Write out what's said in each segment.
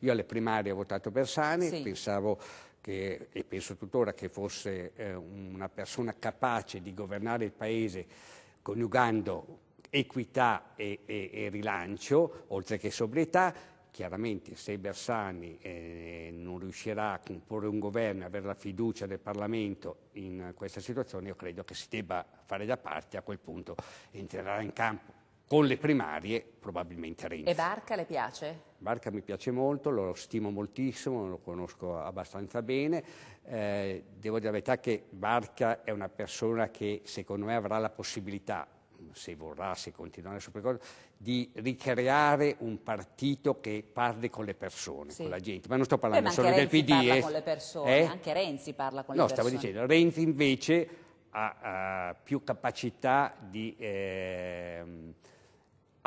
Io alle primarie ho votato Bersani, sì. pensavo che, e penso tuttora che fosse eh, una persona capace di governare il paese coniugando equità e, e, e rilancio, oltre che sobrietà, chiaramente se Bersani eh, non riuscirà a comporre un governo e avere la fiducia del Parlamento in questa situazione, io credo che si debba fare da parte, a quel punto entrerà in campo con le primarie probabilmente Renzi. E Barca le piace? Barca mi piace molto, lo stimo moltissimo, lo conosco abbastanza bene. Eh, devo dire la verità che Barca è una persona che secondo me avrà la possibilità, se vorrà, se continuerà nel suo percorso, di ricreare un partito che parli con le persone, sì. con la gente. Ma non sto parlando Beh, solo del PD. Parla eh? con le persone, eh? anche Renzi parla con no, le persone. No, stavo dicendo, Renzi invece ha, ha più capacità di eh,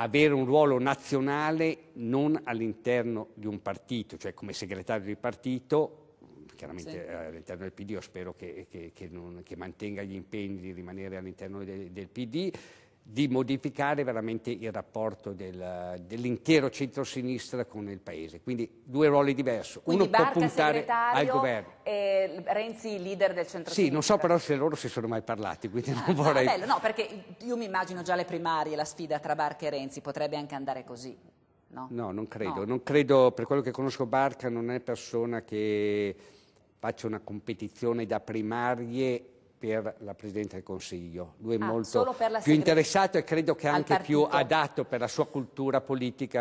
avere un ruolo nazionale non all'interno di un partito, cioè come segretario di partito, chiaramente sì. all'interno del PD io spero che, che, che, non, che, mantenga gli impegni di rimanere all'interno de, del PD, di modificare veramente il rapporto del, dell'intero centrosinistra con il paese. Quindi due ruoli diversi. Uno Barca, può puntare al governo. E Renzi, leader del centrosinistra. Sì, non so però se loro si sono mai parlati, quindi non ah, vorrei. No, bello, no, perché io mi immagino già le primarie, la sfida tra Barca e Renzi potrebbe anche andare così. No, no non credo. No. Non credo, per quello che conosco Barca non è persona che faccia una competizione da primarie per la Presidente del Consiglio. Lui è ah, molto più interessato e credo che anche più adatto per la sua cultura politica.